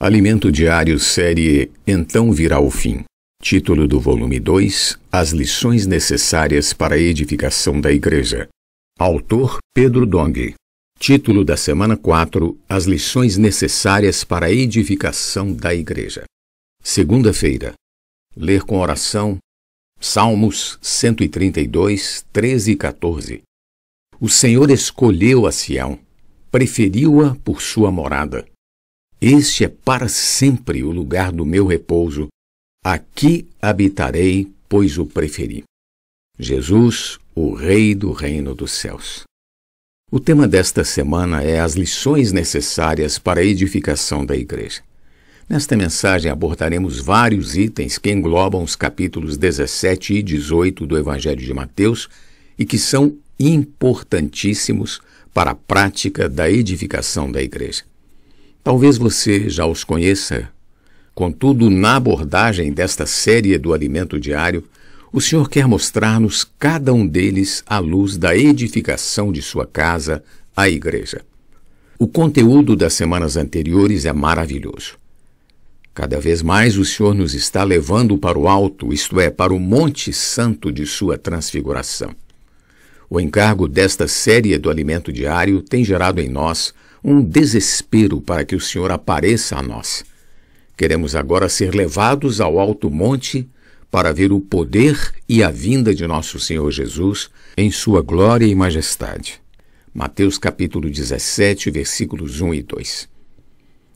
Alimento Diário Série Então Virá o Fim. Título do volume 2: As lições necessárias para a edificação da Igreja. Autor Pedro Dong. Título da semana 4: As lições necessárias para a edificação da Igreja. Segunda-feira. Ler com oração Salmos 132, 13 e 14. O Senhor escolheu a Sião, preferiu-a por sua morada este é para sempre o lugar do meu repouso. Aqui habitarei, pois o preferi. Jesus, o Rei do Reino dos Céus. O tema desta semana é as lições necessárias para a edificação da igreja. Nesta mensagem abordaremos vários itens que englobam os capítulos 17 e 18 do Evangelho de Mateus e que são importantíssimos para a prática da edificação da igreja. Talvez você já os conheça. Contudo, na abordagem desta série do Alimento Diário, o Senhor quer mostrar-nos cada um deles à luz da edificação de sua casa, a Igreja. O conteúdo das semanas anteriores é maravilhoso. Cada vez mais o Senhor nos está levando para o alto, isto é, para o Monte Santo de sua transfiguração. O encargo desta série do alimento diário tem gerado em nós um desespero para que o Senhor apareça a nós. Queremos agora ser levados ao alto monte para ver o poder e a vinda de nosso Senhor Jesus em sua glória e majestade. Mateus capítulo 17, versículos 1 e 2.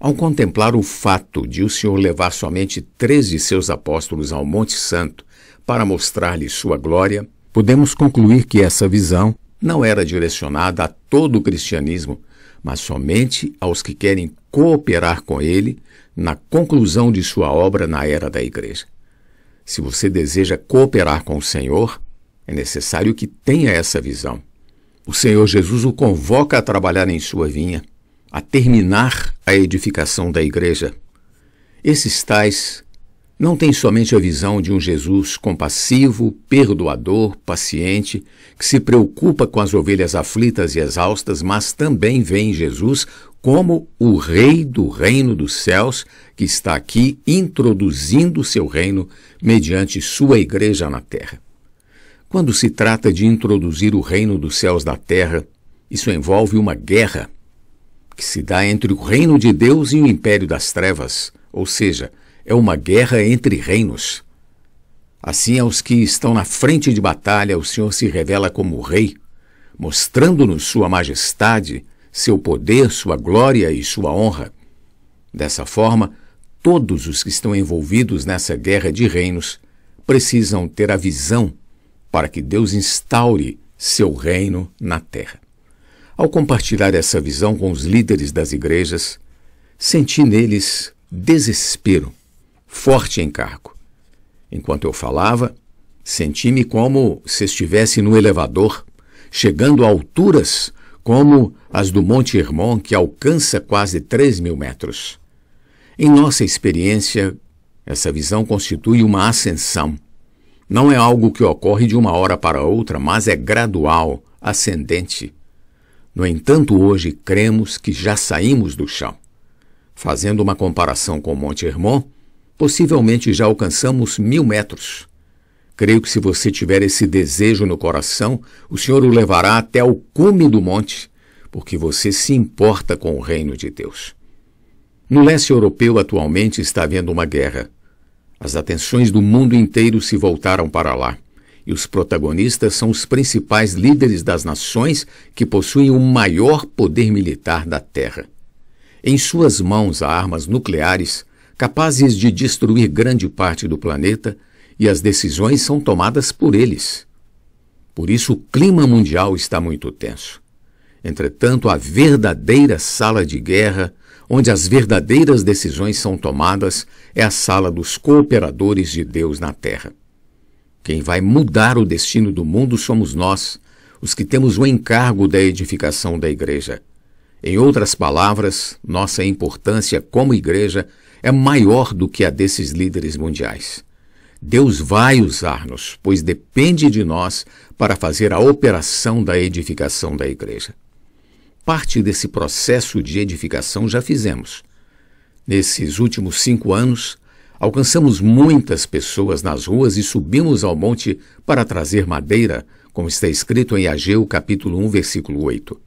Ao contemplar o fato de o Senhor levar somente três de seus apóstolos ao Monte Santo para mostrar-lhe sua glória, podemos concluir que essa visão não era direcionada a todo o cristianismo, mas somente aos que querem cooperar com ele na conclusão de sua obra na era da Igreja. Se você deseja cooperar com o Senhor, é necessário que tenha essa visão. O Senhor Jesus o convoca a trabalhar em sua vinha, a terminar a edificação da igreja. Esses tais não tem somente a visão de um Jesus compassivo, perdoador, paciente, que se preocupa com as ovelhas aflitas e exaustas, mas também vê em Jesus como o Rei do Reino dos Céus, que está aqui introduzindo o seu reino mediante sua igreja na terra. Quando se trata de introduzir o reino dos céus da terra, isso envolve uma guerra que se dá entre o reino de Deus e o império das trevas, ou seja, é uma guerra entre reinos. Assim, aos que estão na frente de batalha, o Senhor se revela como Rei, mostrando-nos sua majestade, seu poder, sua glória e sua honra. Dessa forma, todos os que estão envolvidos nessa guerra de reinos precisam ter a visão para que Deus instaure seu reino na terra. Ao compartilhar essa visão com os líderes das igrejas, senti neles desespero forte encargo. Enquanto eu falava, senti-me como se estivesse no elevador, chegando a alturas como as do Monte Hermon, que alcança quase 3 mil metros. Em nossa experiência, essa visão constitui uma ascensão. Não é algo que ocorre de uma hora para outra, mas é gradual, ascendente. No entanto, hoje cremos que já saímos do chão. Fazendo uma comparação com o Monte Hermon, possivelmente já alcançamos mil metros. Creio que se você tiver esse desejo no coração, o Senhor o levará até o cume do monte, porque você se importa com o reino de Deus. No leste europeu atualmente está havendo uma guerra. As atenções do mundo inteiro se voltaram para lá, e os protagonistas são os principais líderes das nações que possuem o maior poder militar da Terra. Em suas mãos há armas nucleares capazes de destruir grande parte do planeta, e as decisões são tomadas por eles. Por isso, o clima mundial está muito tenso. Entretanto, a verdadeira sala de guerra, onde as verdadeiras decisões são tomadas, é a sala dos cooperadores de Deus na Terra. Quem vai mudar o destino do mundo somos nós, os que temos o encargo da edificação da Igreja. Em outras palavras, nossa importância como igreja é maior do que a desses líderes mundiais. Deus vai usar-nos, pois depende de nós para fazer a operação da edificação da igreja. Parte desse processo de edificação já fizemos. Nesses últimos cinco anos, alcançamos muitas pessoas nas ruas e subimos ao monte para trazer madeira, como está escrito em Ageu capítulo 1, versículo 8.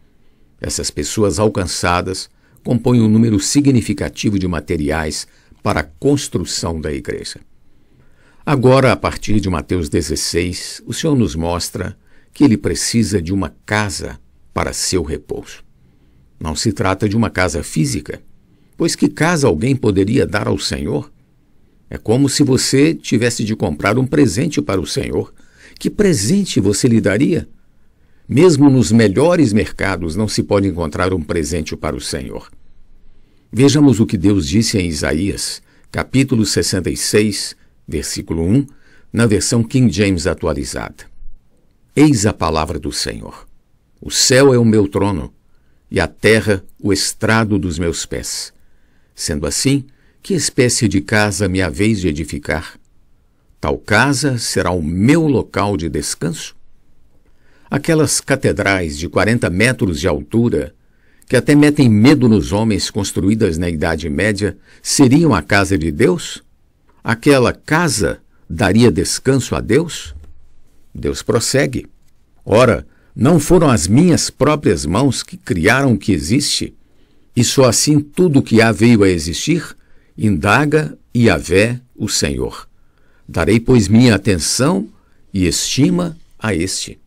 Essas pessoas alcançadas compõem um número significativo de materiais para a construção da igreja. Agora, a partir de Mateus 16, o Senhor nos mostra que ele precisa de uma casa para seu repouso. Não se trata de uma casa física, pois que casa alguém poderia dar ao Senhor? É como se você tivesse de comprar um presente para o Senhor. Que presente você lhe daria? Mesmo nos melhores mercados não se pode encontrar um presente para o Senhor. Vejamos o que Deus disse em Isaías, capítulo 66, versículo 1, na versão King James atualizada. Eis a palavra do Senhor. O céu é o meu trono, e a terra o estrado dos meus pés. Sendo assim, que espécie de casa me haveis de edificar? Tal casa será o meu local de descanso? Aquelas catedrais de 40 metros de altura, que até metem medo nos homens construídas na Idade Média, seriam a casa de Deus? Aquela casa daria descanso a Deus? Deus prossegue. Ora, não foram as minhas próprias mãos que criaram o que existe? E só assim tudo o que há veio a existir? Indaga e avé o Senhor. Darei, pois, minha atenção e estima a este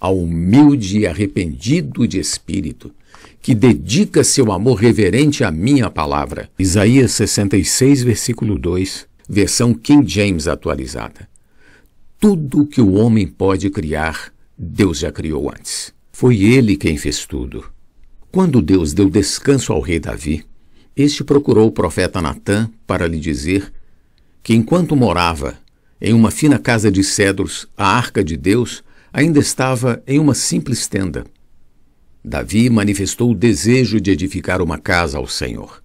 ao humilde e arrependido de espírito, que dedica seu amor reverente à minha palavra. Isaías 66, versículo 2, versão King James atualizada. Tudo que o homem pode criar, Deus já criou antes. Foi ele quem fez tudo. Quando Deus deu descanso ao rei Davi, este procurou o profeta Natã para lhe dizer que enquanto morava em uma fina casa de cedros, a arca de Deus, ainda estava em uma simples tenda. Davi manifestou o desejo de edificar uma casa ao Senhor.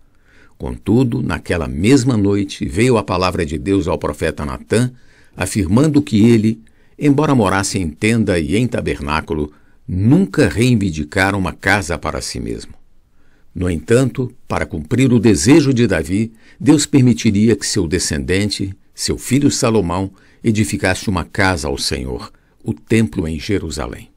Contudo, naquela mesma noite veio a palavra de Deus ao profeta Natã, afirmando que ele, embora morasse em tenda e em tabernáculo, nunca reivindicara uma casa para si mesmo. No entanto, para cumprir o desejo de Davi, Deus permitiria que seu descendente, seu filho Salomão, edificasse uma casa ao Senhor, o templo em Jerusalém.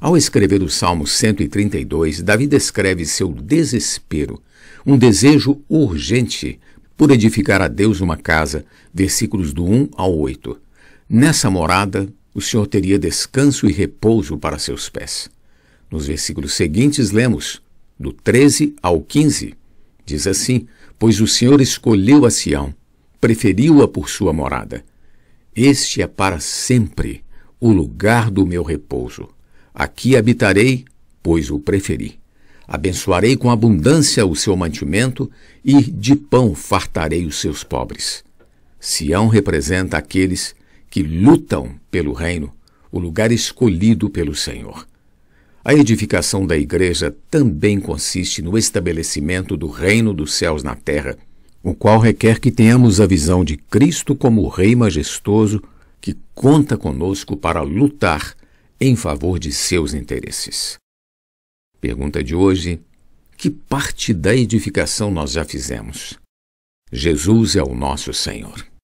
Ao escrever o Salmo 132, Davi descreve seu desespero, um desejo urgente por edificar a Deus uma casa, versículos do 1 ao 8. Nessa morada, o Senhor teria descanso e repouso para seus pés. Nos versículos seguintes, lemos, do 13 ao 15, diz assim: Pois o Senhor escolheu a Sião, preferiu-a por sua morada. Este é para sempre o lugar do meu repouso. Aqui habitarei, pois o preferi. Abençoarei com abundância o seu mantimento e de pão fartarei os seus pobres. Sião representa aqueles que lutam pelo reino, o lugar escolhido pelo Senhor. A edificação da igreja também consiste no estabelecimento do reino dos céus na terra, o qual requer que tenhamos a visão de Cristo como o Rei majestoso que conta conosco para lutar em favor de seus interesses. Pergunta de hoje: que parte da edificação nós já fizemos? Jesus é o nosso Senhor.